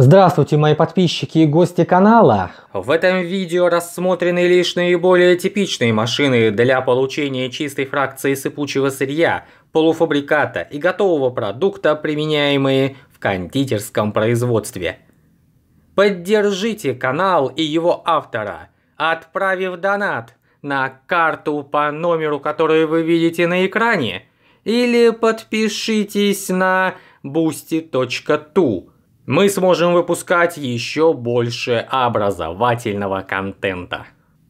Здравствуйте, мои подписчики и гости канала! В этом видео рассмотрены лишь наиболее типичные машины для получения чистой фракции сыпучего сырья, полуфабриката и готового продукта, применяемые в кондитерском производстве. Поддержите канал и его автора, отправив донат на карту по номеру, который вы видите на экране, или подпишитесь на boosty.tu мы сможем выпускать еще больше образовательного контента.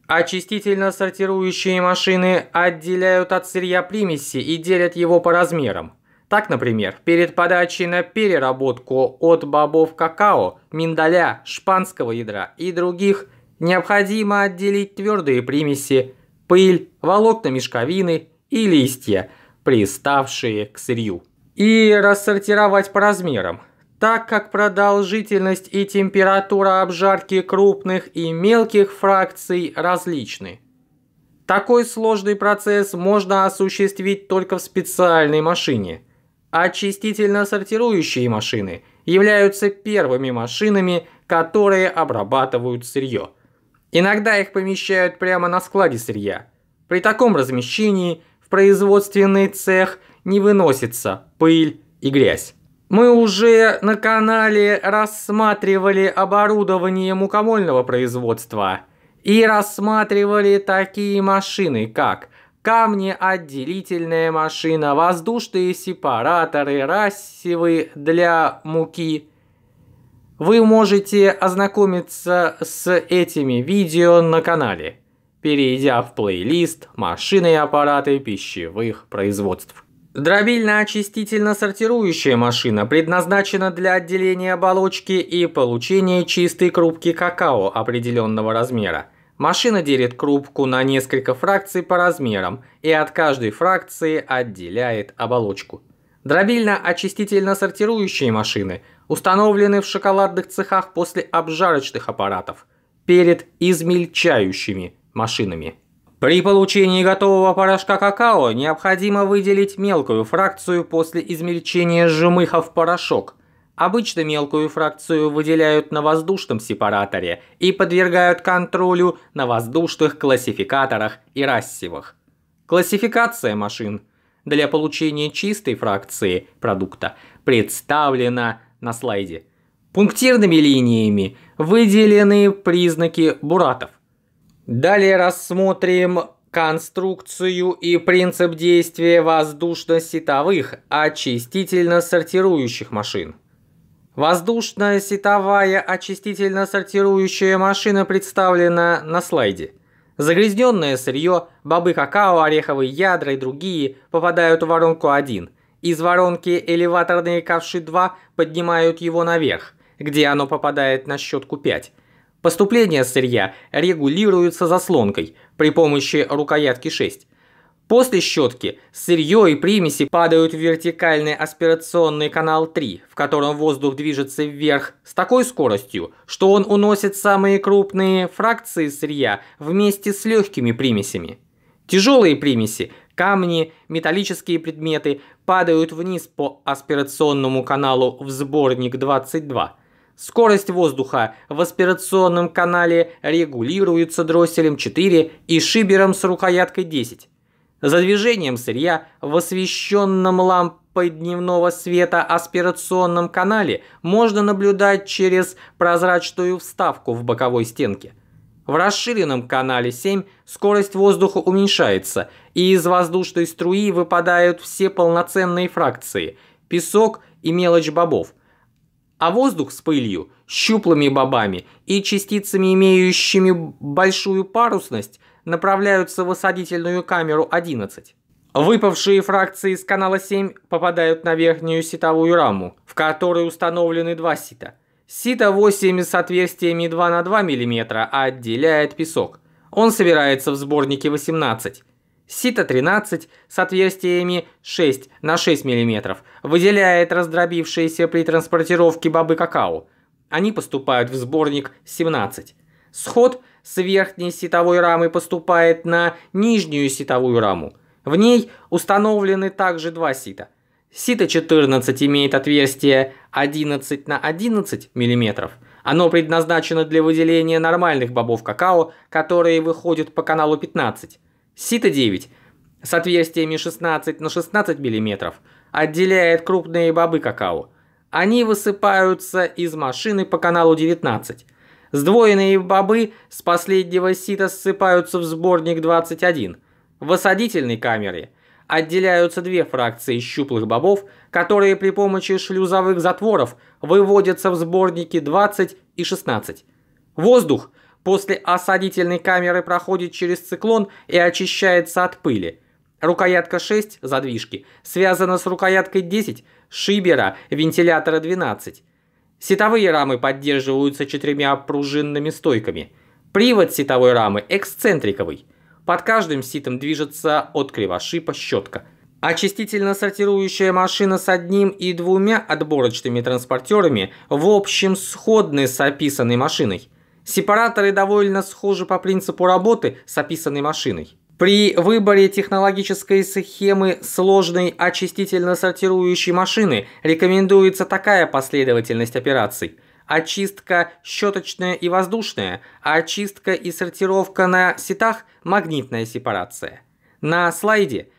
Очистительно сортирующие машины отделяют от сырья примеси и делят его по размерам. Так, например, перед подачей на переработку от бобов какао, миндаля, шпанского ядра и других необходимо отделить твердые примеси, пыль, волокна мешковины и листья, приставшие к сырью, и рассортировать по размерам – так как продолжительность и температура обжарки крупных и мелких фракций различны. Такой сложный процесс можно осуществить только в специальной машине. Очистительно сортирующие машины являются первыми машинами, которые обрабатывают сырье. Иногда их помещают прямо на складе сырья. При таком размещении в производственный цех не выносится пыль и грязь. Мы уже на канале рассматривали оборудование мукомольного производства и рассматривали такие машины, как камнеотделительная машина, воздушные сепараторы, рассевы для муки. Вы можете ознакомиться с этими видео на канале, перейдя в плейлист «Машины и аппараты пищевых производств». Дробильно-очистительно-сортирующая машина предназначена для отделения оболочки и получения чистой крупки какао определенного размера. Машина делит крупку на несколько фракций по размерам и от каждой фракции отделяет оболочку. Дробильно-очистительно-сортирующие машины установлены в шоколадных цехах после обжарочных аппаратов перед измельчающими машинами. При получении готового порошка какао необходимо выделить мелкую фракцию после измельчения жмыха в порошок. Обычно мелкую фракцию выделяют на воздушном сепараторе и подвергают контролю на воздушных классификаторах и рассевах. Классификация машин для получения чистой фракции продукта представлена на слайде. Пунктирными линиями выделены признаки буратов. Далее рассмотрим конструкцию и принцип действия воздушно-сетовых очистительно-сортирующих машин. Воздушная сетовая очистительно-сортирующая машина представлена на слайде. Загрязненное сырье, бобы какао, ореховые ядра и другие попадают в воронку 1. Из воронки элеваторные ковши 2 поднимают его наверх, где оно попадает на щетку 5. Поступление сырья регулируется заслонкой при помощи рукоятки 6. После щетки сырье и примеси падают в вертикальный аспирационный канал 3, в котором воздух движется вверх с такой скоростью, что он уносит самые крупные фракции сырья вместе с легкими примесями. Тяжелые примеси, камни, металлические предметы падают вниз по аспирационному каналу в сборник 22. Скорость воздуха в аспирационном канале регулируется дросселем 4 и шибером с рукояткой 10. За движением сырья в освещенном лампой дневного света аспирационном канале можно наблюдать через прозрачную вставку в боковой стенке. В расширенном канале 7 скорость воздуха уменьшается, и из воздушной струи выпадают все полноценные фракции – песок и мелочь бобов – а воздух с пылью, щуплыми бобами и частицами, имеющими большую парусность, направляются в осадительную камеру 11. Выпавшие фракции с канала 7 попадают на верхнюю ситовую раму, в которой установлены два сита. Сита 8 с отверстиями 2 на 2 мм отделяет песок. Он собирается в сборнике 18. Сита-13 с отверстиями 6 на 6 мм выделяет раздробившиеся при транспортировке бобы какао. Они поступают в сборник 17. Сход с верхней ситовой рамы поступает на нижнюю ситовую раму. В ней установлены также два сита. Сита-14 имеет отверстие 11 на 11 мм. Оно предназначено для выделения нормальных бобов какао, которые выходят по каналу 15. Сито-9 с отверстиями 16 на 16 мм отделяет крупные бобы какао. Они высыпаются из машины по каналу 19. Сдвоенные бобы с последнего сита ссыпаются в сборник 21. В осадительной камере отделяются две фракции щуплых бобов, которые при помощи шлюзовых затворов выводятся в сборники 20 и 16. Воздух после осадительной камеры проходит через циклон и очищается от пыли. Рукоятка 6 задвижки связана с рукояткой 10 шибера вентилятора 12. Сетовые рамы поддерживаются четырьмя пружинными стойками. Привод сетовой рамы эксцентриковый. Под каждым ситом движется от кривошипа щетка. Очистительно-сортирующая машина с одним и двумя отборочными транспортерами в общем сходны с описанной машиной. Сепараторы довольно схожи по принципу работы с описанной машиной. При выборе технологической схемы сложной очистительно-сортирующей машины рекомендуется такая последовательность операций. Очистка щеточная и воздушная, очистка и сортировка на сетах – магнитная сепарация. На слайде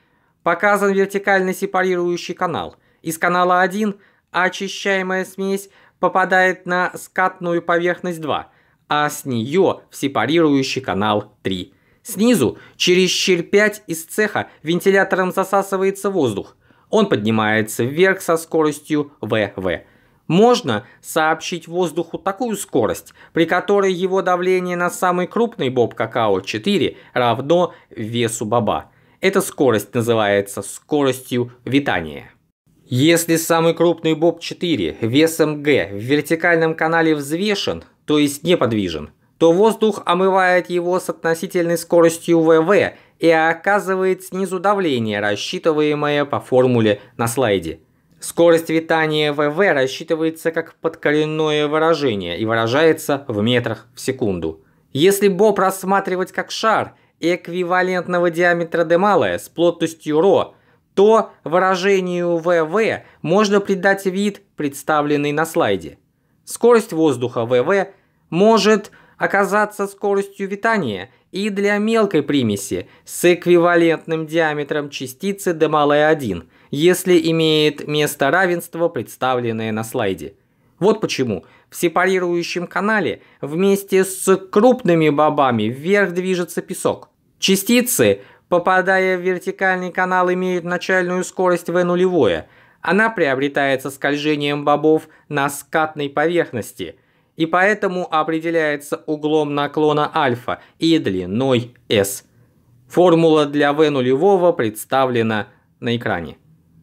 показан вертикально сепарирующий канал. Из канала 1 очищаемая смесь попадает на скатную поверхность 2 – а с нее в сепарирующий канал 3. Снизу через щель 5 из цеха вентилятором засасывается воздух. Он поднимается вверх со скоростью ВВ. Можно сообщить воздуху такую скорость, при которой его давление на самый крупный боб какао-4 равно весу боба. Эта скорость называется скоростью витания. Если самый крупный боб-4 весом г в вертикальном канале взвешен, то есть неподвижен, то воздух омывает его с относительной скоростью ВВ и оказывает снизу давление, рассчитываемое по формуле на слайде. Скорость витания ВВ рассчитывается как подкоренное выражение и выражается в метрах в секунду. Если Боб рассматривать как шар эквивалентного диаметра Демалая с плотностью ρ, то выражению ВВ можно придать вид, представленный на слайде. Скорость воздуха ВВ может оказаться скоростью витания и для мелкой примеси с эквивалентным диаметром частицы d малое 1, если имеет место равенство, представленное на слайде. Вот почему в сепарирующем канале вместе с крупными бобами вверх движется песок. Частицы, попадая в вертикальный канал, имеют начальную скорость v нулевое. Она приобретается скольжением бобов на скатной поверхности – и поэтому определяется углом наклона альфа и длиной S. Формула для V нулевого представлена на экране.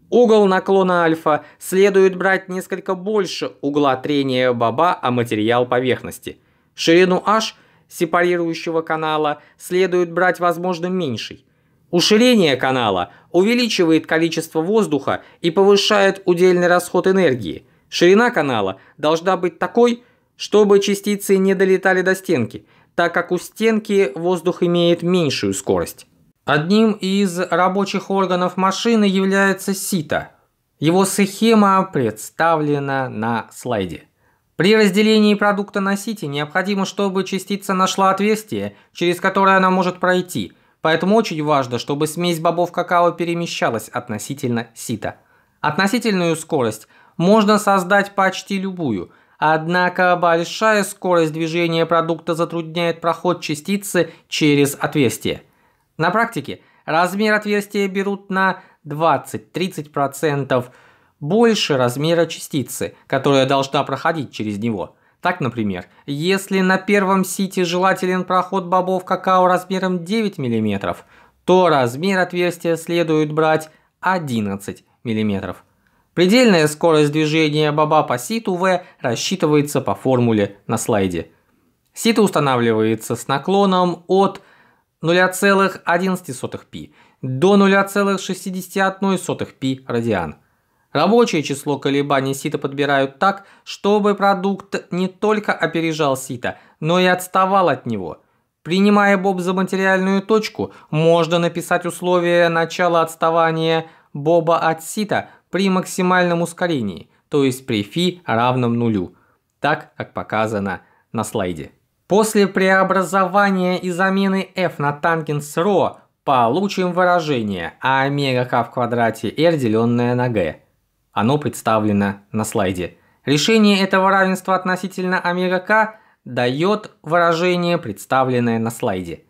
Угол наклона альфа следует брать несколько больше угла трения баба о материал поверхности. Ширину H сепарирующего канала следует брать возможно меньшей. Уширение канала увеличивает количество воздуха и повышает удельный расход энергии. Ширина канала должна быть такой, чтобы частицы не долетали до стенки, так как у стенки воздух имеет меньшую скорость. Одним из рабочих органов машины является сито. Его схема представлена на слайде. При разделении продукта на сите необходимо, чтобы частица нашла отверстие, через которое она может пройти, поэтому очень важно, чтобы смесь бобов какао перемещалась относительно сита. Относительную скорость можно создать почти любую, Однако большая скорость движения продукта затрудняет проход частицы через отверстие. На практике размер отверстия берут на 20-30% больше размера частицы, которая должна проходить через него. Так, например, если на первом сите желателен проход бобов какао размером 9 мм, то размер отверстия следует брать 11 мм. Предельная скорость движения баба по ситу в рассчитывается по формуле на слайде. Сито устанавливается с наклоном от 0,11π до 0,61π радиан. Рабочее число колебаний сита подбирают так, чтобы продукт не только опережал сито, но и отставал от него. Принимая боб за материальную точку, можно написать условие начала отставания боба от сита при максимальном ускорении, то есть при φ равном нулю, так как показано на слайде. После преобразования и замены f на тангенс ρ получим выражение а омега k в квадрате r деленное на g. Оно представлено на слайде. Решение этого равенства относительно омега k дает выражение, представленное на слайде.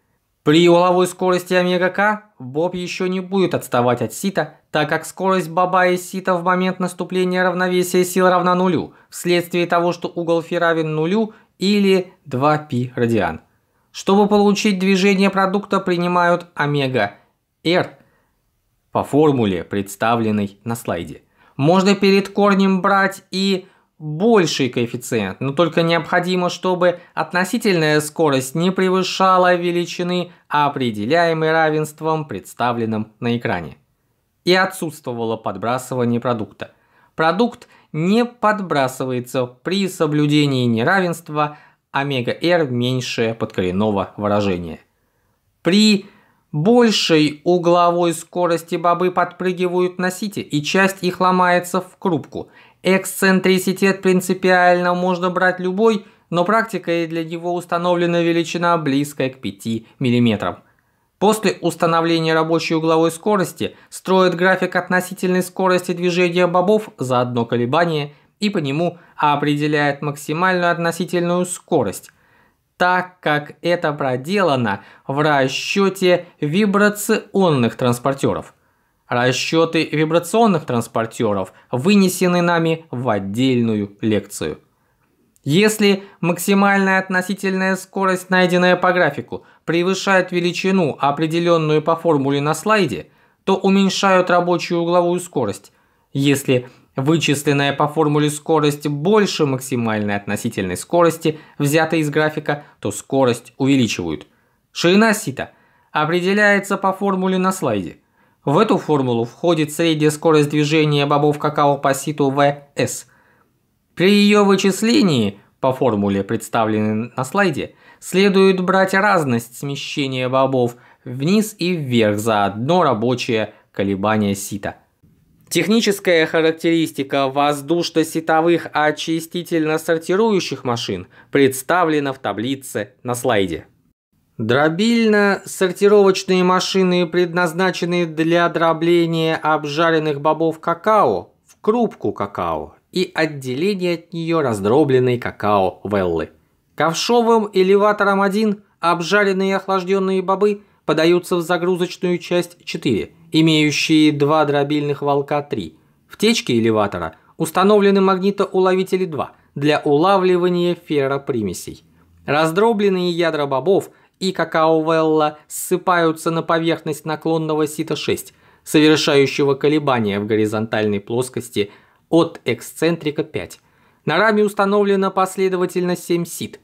При угловой скорости омега k Боб еще не будет отставать от сита так как скорость баба и сита в момент наступления равновесия сил равна нулю, вследствие того, что угол фи равен нулю или 2π радиан. Чтобы получить движение продукта, принимают омега r по формуле, представленной на слайде. Можно перед корнем брать и больший коэффициент, но только необходимо, чтобы относительная скорость не превышала величины, определяемой равенством, представленным на экране и отсутствовало подбрасывание продукта. Продукт не подбрасывается при соблюдении неравенства омега-r меньше подкоренного выражения. При большей угловой скорости бобы подпрыгивают на сите, и часть их ломается в крупку. Эксцентриситет принципиально можно брать любой, но практикой для него установлена величина близкая к 5 мм. После установления рабочей угловой скорости строит график относительной скорости движения бобов за одно колебание и по нему определяет максимальную относительную скорость, так как это проделано в расчете вибрационных транспортеров. Расчеты вибрационных транспортеров вынесены нами в отдельную лекцию. Если максимальная относительная скорость, найденная по графику, превышает величину, определенную по формуле на слайде, то уменьшают рабочую угловую скорость. Если вычисленная по формуле скорость больше максимальной относительной скорости, взятой из графика, то скорость увеличивают. Ширина сита определяется по формуле на слайде. В эту формулу входит средняя скорость движения бобов какао по ситу ВС – при ее вычислении, по формуле, представленной на слайде, следует брать разность смещения бобов вниз и вверх за одно рабочее колебание сита. Техническая характеристика воздушно-ситовых очистительно-сортирующих машин представлена в таблице на слайде. Дробильно-сортировочные машины предназначены для дробления обжаренных бобов какао в крупку какао и отделение от нее раздробленной какао-веллы. Ковшовым элеватором 1 обжаренные и охлажденные бобы подаются в загрузочную часть 4, имеющие два дробильных волка 3. В течке элеватора установлены магнитоуловители 2 для улавливания ферропримесей. Раздробленные ядра бобов и какао-велла ссыпаются на поверхность наклонного сита 6, совершающего колебания в горизонтальной плоскости – от эксцентрика 5. На раме установлена последовательно 7 сит.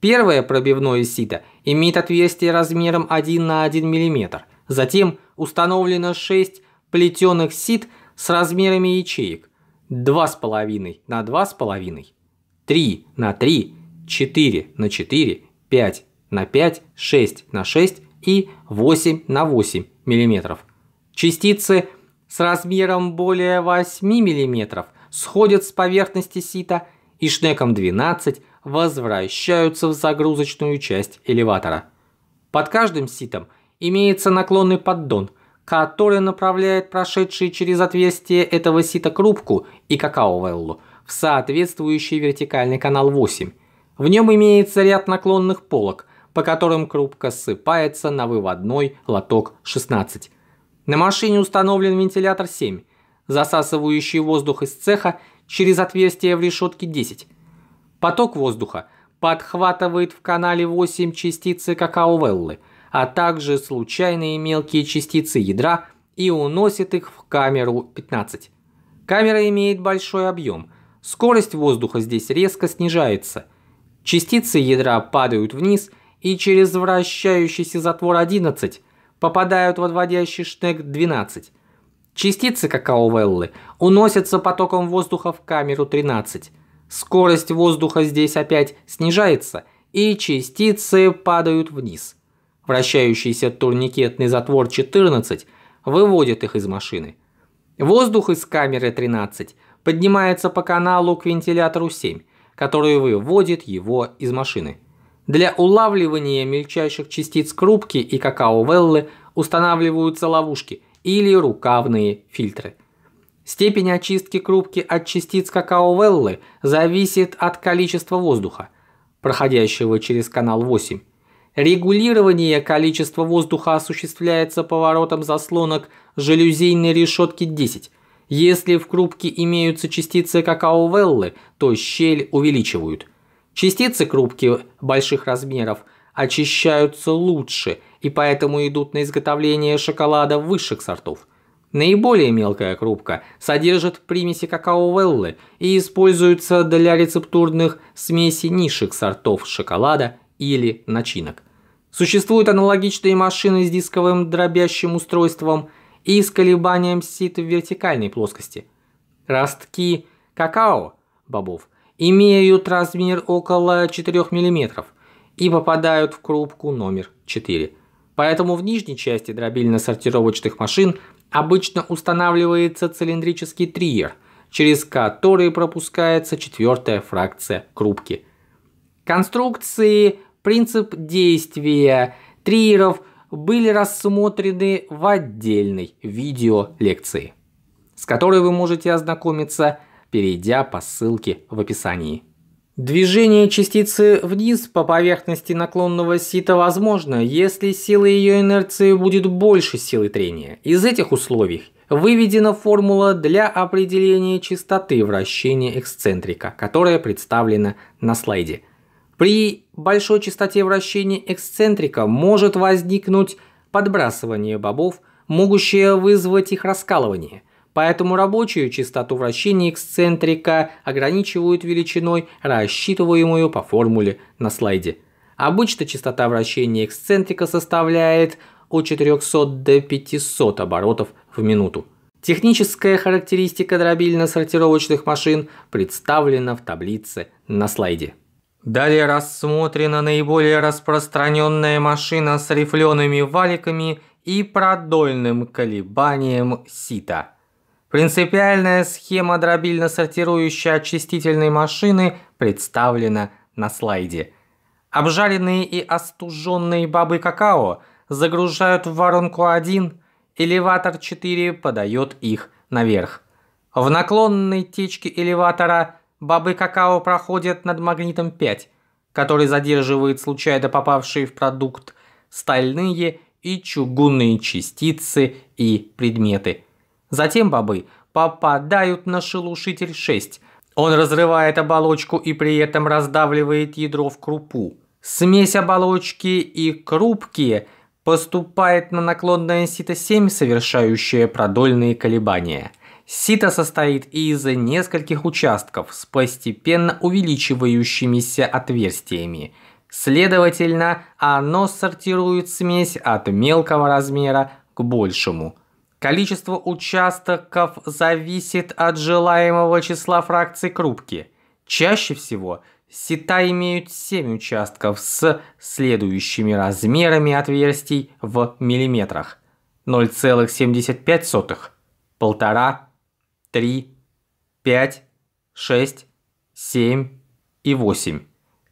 Первое пробивное сито имеет отверстие размером 1 на 1 мм. Затем установлено 6 плетеных сит с размерами ячеек. 2,5 на 2,5, 3 на 3, 4 на 4, 5 на 5, 6 на 6 и 8 на 8 мм. Частицы с размером более 8 мм сходят с поверхности сита и шнеком 12 возвращаются в загрузочную часть элеватора. Под каждым ситом имеется наклонный поддон, который направляет прошедшие через отверстие этого сита крупку и какао-веллу в соответствующий вертикальный канал 8. В нем имеется ряд наклонных полок, по которым крупка сыпается на выводной лоток 16. На машине установлен вентилятор 7, засасывающий воздух из цеха через отверстие в решетке 10. Поток воздуха подхватывает в канале 8 частицы какао-веллы, а также случайные мелкие частицы ядра и уносит их в камеру 15. Камера имеет большой объем, скорость воздуха здесь резко снижается. Частицы ядра падают вниз и через вращающийся затвор 11 – попадают в отводящий шнек 12. Частицы какао-веллы уносятся потоком воздуха в камеру 13. Скорость воздуха здесь опять снижается, и частицы падают вниз. Вращающийся турникетный затвор 14 выводит их из машины. Воздух из камеры 13 поднимается по каналу к вентилятору 7, который выводит его из машины. Для улавливания мельчайших частиц крупки и какао-веллы устанавливаются ловушки или рукавные фильтры. Степень очистки крупки от частиц какао-веллы зависит от количества воздуха, проходящего через канал 8. Регулирование количества воздуха осуществляется поворотом заслонок жалюзейной решетки 10. Если в крупке имеются частицы какао-веллы, то щель увеличивают – Частицы крупки больших размеров очищаются лучше и поэтому идут на изготовление шоколада высших сортов. Наиболее мелкая крупка содержит примеси какао-веллы и используется для рецептурных смесей низших сортов шоколада или начинок. Существуют аналогичные машины с дисковым дробящим устройством и с колебанием сит в вертикальной плоскости. Ростки какао бобов имеют размер около 4 мм и попадают в крупку номер 4. Поэтому в нижней части дробильно-сортировочных машин обычно устанавливается цилиндрический триер, через который пропускается четвертая фракция крупки. Конструкции, принцип действия триеров были рассмотрены в отдельной видеолекции, с которой вы можете ознакомиться – перейдя по ссылке в описании. Движение частицы вниз по поверхности наклонного сита возможно, если сила ее инерции будет больше силы трения. Из этих условий выведена формула для определения частоты вращения эксцентрика, которая представлена на слайде. При большой частоте вращения эксцентрика может возникнуть подбрасывание бобов, могущее вызвать их раскалывание – Поэтому рабочую частоту вращения эксцентрика ограничивают величиной, рассчитываемую по формуле на слайде. Обычно частота вращения эксцентрика составляет от 400 до 500 оборотов в минуту. Техническая характеристика дробильно-сортировочных машин представлена в таблице на слайде. Далее рассмотрена наиболее распространенная машина с рифлеными валиками и продольным колебанием сита. Принципиальная схема дробильно-сортирующей очистительной машины представлена на слайде. Обжаренные и остуженные бобы какао загружают в воронку 1, элеватор 4 подает их наверх. В наклонной течке элеватора бобы какао проходят над магнитом 5, который задерживает случайно попавшие в продукт стальные и чугунные частицы и предметы – Затем бобы попадают на шелушитель 6. Он разрывает оболочку и при этом раздавливает ядро в крупу. Смесь оболочки и крупки поступает на наклонное сито 7, совершающее продольные колебания. Сито состоит из нескольких участков с постепенно увеличивающимися отверстиями. Следовательно, оно сортирует смесь от мелкого размера к большему – Количество участков зависит от желаемого числа фракций крупки. Чаще всего сета имеют 7 участков с следующими размерами отверстий в миллиметрах. 0,75, полтора, 3, 5, 6, 7 и 8.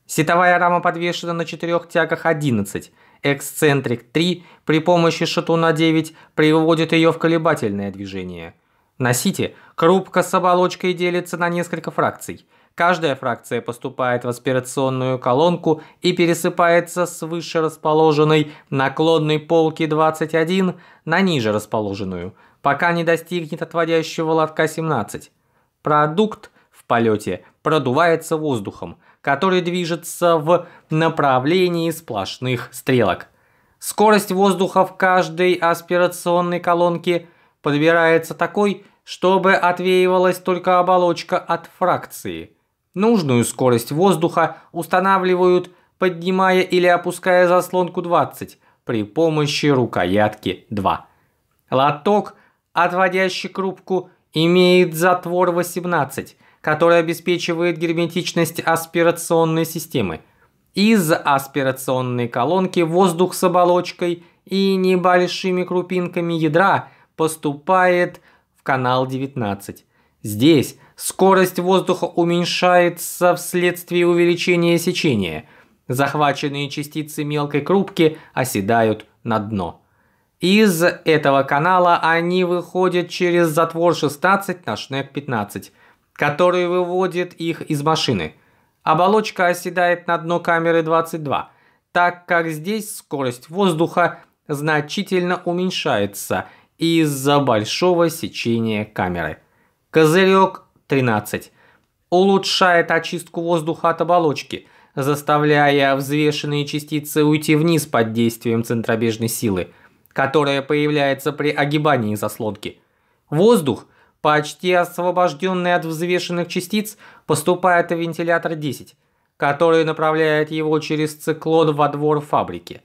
Сетовая рама подвешена на четырех тягах 11, Эксцентрик 3 при помощи шатуна 9 приводит ее в колебательное движение. На сите крупка с оболочкой делится на несколько фракций. Каждая фракция поступает в аспирационную колонку и пересыпается с выше расположенной наклонной полки 21 на ниже расположенную, пока не достигнет отводящего лотка 17. Продукт в полете продувается воздухом – который движется в направлении сплошных стрелок. Скорость воздуха в каждой аспирационной колонке подбирается такой, чтобы отвеивалась только оболочка от фракции. Нужную скорость воздуха устанавливают, поднимая или опуская заслонку 20 при помощи рукоятки 2. Лоток, отводящий крупку, имеет затвор 18, который обеспечивает герметичность аспирационной системы. Из аспирационной колонки воздух с оболочкой и небольшими крупинками ядра поступает в канал 19. Здесь скорость воздуха уменьшается вследствие увеличения сечения. Захваченные частицы мелкой крупки оседают на дно. Из этого канала они выходят через затвор 16 на шнек 15 который выводит их из машины. Оболочка оседает на дно камеры 22, так как здесь скорость воздуха значительно уменьшается из-за большого сечения камеры. Козырек 13. Улучшает очистку воздуха от оболочки, заставляя взвешенные частицы уйти вниз под действием центробежной силы, которая появляется при огибании заслонки. Воздух почти освобожденный от взвешенных частиц, поступает в вентилятор 10, который направляет его через циклон во двор фабрики.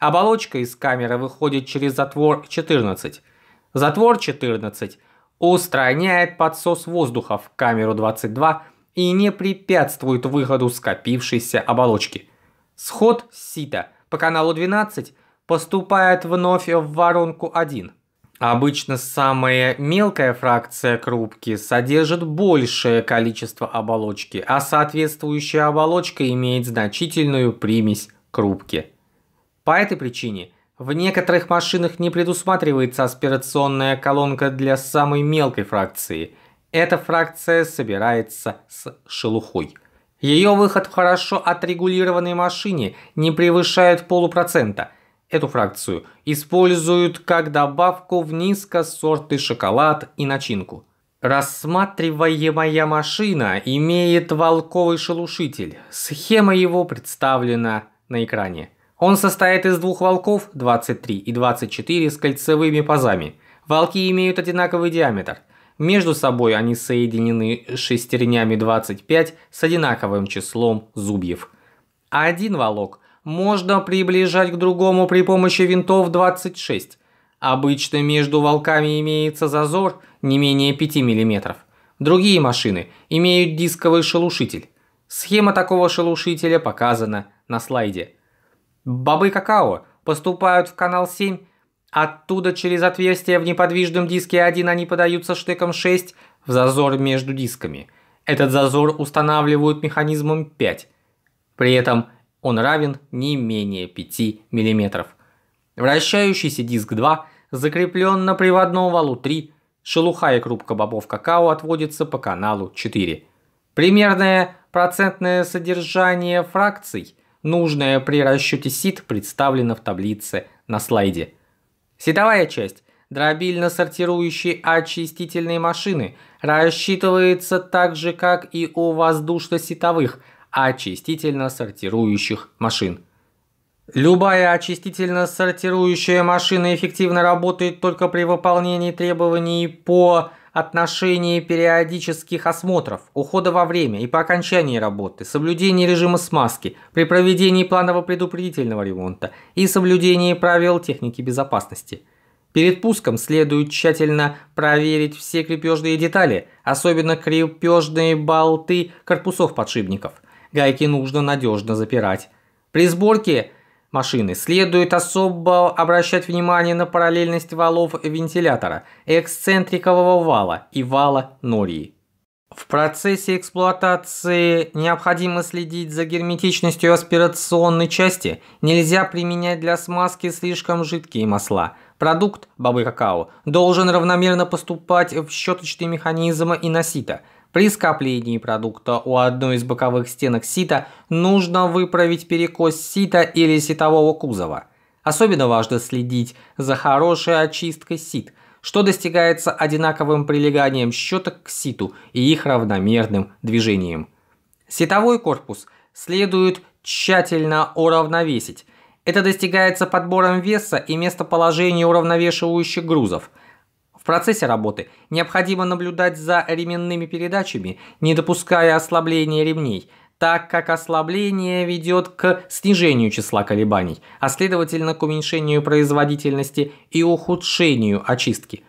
Оболочка из камеры выходит через затвор 14. Затвор 14 устраняет подсос воздуха в камеру 22 и не препятствует выходу скопившейся оболочки. Сход сита по каналу 12 поступает вновь в воронку 1. Обычно самая мелкая фракция крупки содержит большее количество оболочки, а соответствующая оболочка имеет значительную примесь крупки. По этой причине в некоторых машинах не предусматривается аспирационная колонка для самой мелкой фракции. Эта фракция собирается с шелухой. Ее выход в хорошо отрегулированной машине не превышает полупроцента – Эту фракцию используют как добавку в низкосортный шоколад и начинку. Рассматриваемая машина имеет волковый шелушитель. Схема его представлена на экране. Он состоит из двух волков 23 и 24 с кольцевыми пазами. Волки имеют одинаковый диаметр. Между собой они соединены шестернями 25 с одинаковым числом зубьев. А один волок можно приближать к другому при помощи винтов 26. Обычно между волками имеется зазор не менее 5 мм. Другие машины имеют дисковый шелушитель. Схема такого шелушителя показана на слайде. Бобы какао поступают в канал 7, оттуда через отверстие в неподвижном диске 1 они подаются штеком 6 в зазор между дисками. Этот зазор устанавливают механизмом 5. При этом он равен не менее 5 мм. Вращающийся диск 2 закреплен на приводном валу 3, шелуха и крупка бобов какао отводится по каналу 4. Примерное процентное содержание фракций, нужное при расчете сит, представлено в таблице на слайде. Сетовая часть дробильно сортирующей очистительной машины рассчитывается так же, как и у воздушно-сетовых – очистительно-сортирующих машин. Любая очистительно-сортирующая машина эффективно работает только при выполнении требований по отношении периодических осмотров, ухода во время и по окончании работы, соблюдении режима смазки, при проведении планово-предупредительного ремонта и соблюдении правил техники безопасности. Перед пуском следует тщательно проверить все крепежные детали, особенно крепежные болты корпусов подшипников – гайки нужно надежно запирать. При сборке машины следует особо обращать внимание на параллельность валов вентилятора, эксцентрикового вала и вала нории. В процессе эксплуатации необходимо следить за герметичностью аспирационной части. Нельзя применять для смазки слишком жидкие масла. Продукт бобы какао должен равномерно поступать в щеточный механизм и на сито – при скоплении продукта у одной из боковых стенок сита нужно выправить перекос сита или ситового кузова. Особенно важно следить за хорошей очисткой сит, что достигается одинаковым прилеганием щеток к ситу и их равномерным движением. Ситовой корпус следует тщательно уравновесить. Это достигается подбором веса и местоположения уравновешивающих грузов – в процессе работы необходимо наблюдать за ременными передачами, не допуская ослабления ремней, так как ослабление ведет к снижению числа колебаний, а следовательно к уменьшению производительности и ухудшению очистки.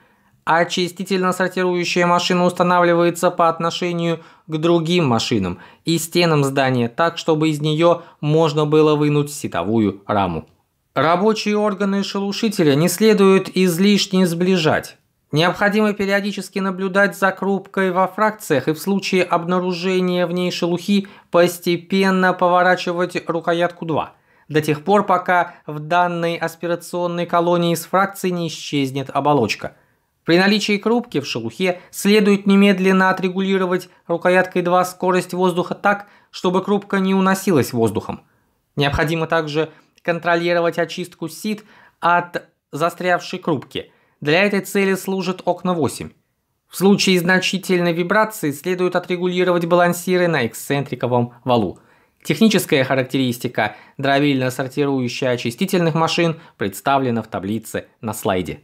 Очистительно-сортирующая машина устанавливается по отношению к другим машинам и стенам здания так, чтобы из нее можно было вынуть ситовую раму. Рабочие органы шелушителя не следует излишне сближать. Необходимо периодически наблюдать за крупкой во фракциях и в случае обнаружения в ней шелухи постепенно поворачивать рукоятку 2 до тех пор, пока в данной аспирационной колонии с фракцией не исчезнет оболочка. При наличии крупки в шелухе следует немедленно отрегулировать рукояткой 2 скорость воздуха так, чтобы крупка не уносилась воздухом. Необходимо также контролировать очистку сит от застрявшей крупки – для этой цели служат окна 8. В случае значительной вибрации следует отрегулировать балансиры на эксцентриковом валу. Техническая характеристика дровильно-сортирующая очистительных машин представлена в таблице на слайде.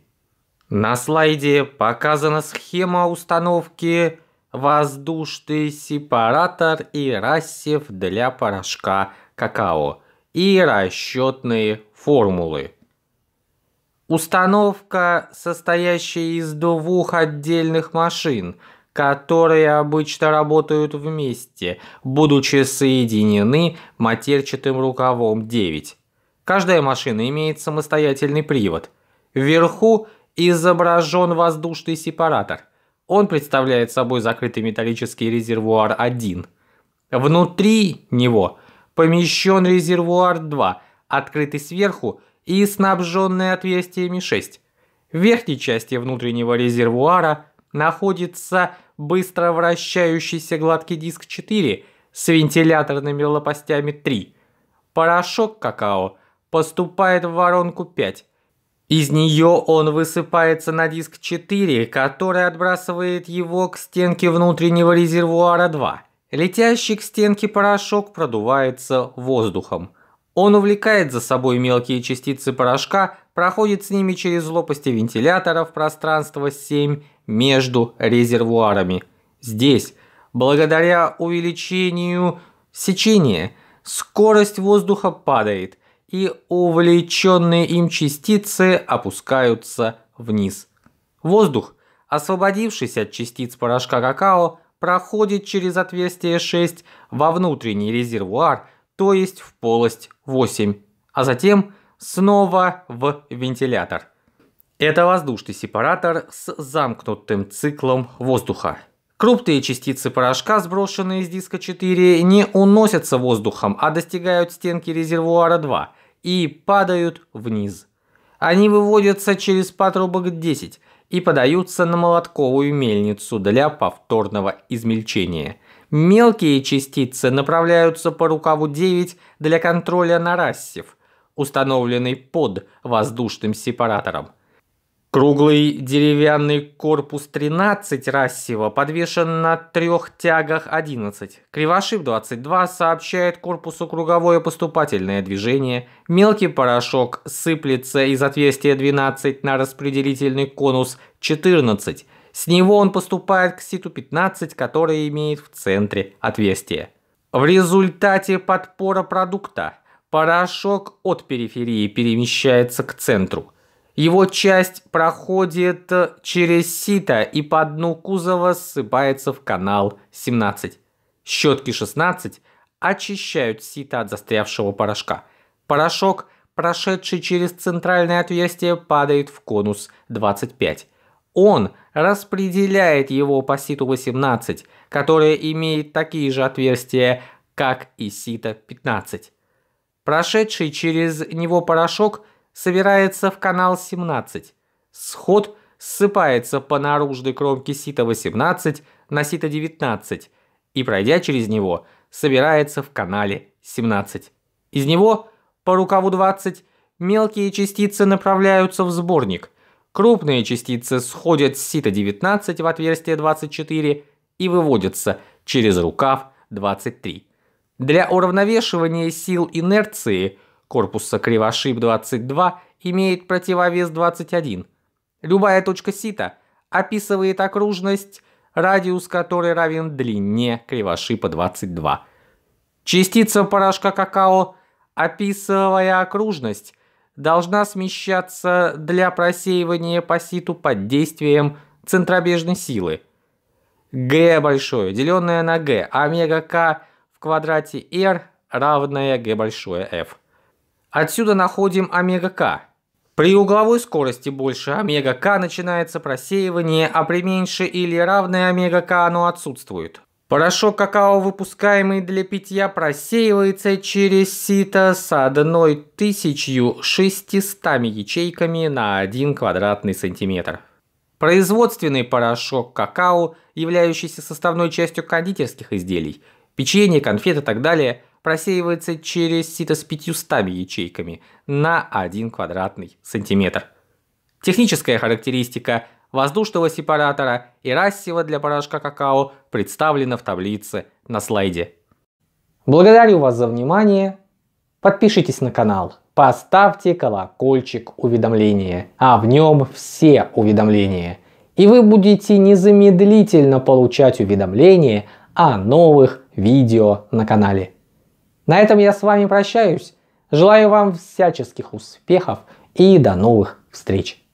На слайде показана схема установки воздушный сепаратор и рассев для порошка какао и расчетные формулы. Установка, состоящая из двух отдельных машин, которые обычно работают вместе, будучи соединены матерчатым рукавом 9. Каждая машина имеет самостоятельный привод. Вверху изображен воздушный сепаратор. Он представляет собой закрытый металлический резервуар 1. Внутри него помещен резервуар 2, открытый сверху и снабженные отверстиями 6. В верхней части внутреннего резервуара находится быстро вращающийся гладкий диск 4 с вентиляторными лопастями 3. Порошок какао поступает в воронку 5. Из нее он высыпается на диск 4, который отбрасывает его к стенке внутреннего резервуара 2. Летящий к стенке порошок продувается воздухом. Он увлекает за собой мелкие частицы порошка, проходит с ними через лопасти вентилятора в пространство 7 между резервуарами. Здесь, благодаря увеличению сечения, скорость воздуха падает, и увлеченные им частицы опускаются вниз. Воздух, освободившись от частиц порошка какао, проходит через отверстие 6 во внутренний резервуар – то есть в полость 8, а затем снова в вентилятор. Это воздушный сепаратор с замкнутым циклом воздуха. Крупные частицы порошка, сброшенные из диска 4, не уносятся воздухом, а достигают стенки резервуара 2 и падают вниз. Они выводятся через патрубок 10 и подаются на молотковую мельницу для повторного измельчения – Мелкие частицы направляются по рукаву 9 для контроля нарассев, установленный под воздушным сепаратором. Круглый деревянный корпус 13 Рассева подвешен на трех тягах 11. Кривошип 22 сообщает корпусу круговое поступательное движение. Мелкий порошок сыплется из отверстия 12 на распределительный конус 14. С него он поступает к ситу-15, который имеет в центре отверстие. В результате подпора продукта порошок от периферии перемещается к центру. Его часть проходит через сито и по дну кузова ссыпается в канал 17. Щетки 16 очищают сито от застрявшего порошка. Порошок, прошедший через центральное отверстие, падает в конус 25. Он распределяет его по ситу 18, которое имеет такие же отверстия, как и сито 15. Прошедший через него порошок собирается в канал 17. Сход ссыпается по наружной кромке сита 18 на сито 19 и, пройдя через него, собирается в канале 17. Из него по рукаву 20 мелкие частицы направляются в сборник – Крупные частицы сходят с сита-19 в отверстие 24 и выводятся через рукав 23. Для уравновешивания сил инерции корпуса кривошип-22 имеет противовес 21. Любая точка сита описывает окружность, радиус которой равен длине кривошипа-22. Частица порошка какао, описывая окружность, должна смещаться для просеивания по ситу под действием центробежной силы. g большое, деленное на g омега К в квадрате R равное g большое F. Отсюда находим омега К. При угловой скорости больше омега К начинается просеивание, а при меньше или равное омега К оно отсутствует. Порошок какао, выпускаемый для питья, просеивается через сито с одной тысячью 1600 ячейками на один квадратный сантиметр. Производственный порошок какао, являющийся составной частью кондитерских изделий, печенье, конфет и так далее, просеивается через сито с пятьюстами ячейками на один квадратный сантиметр. Техническая характеристика – воздушного сепаратора и рассева для порошка какао представлено в таблице на слайде. Благодарю вас за внимание. Подпишитесь на канал, поставьте колокольчик уведомления, а в нем все уведомления. И вы будете незамедлительно получать уведомления о новых видео на канале. На этом я с вами прощаюсь. Желаю вам всяческих успехов и до новых встреч!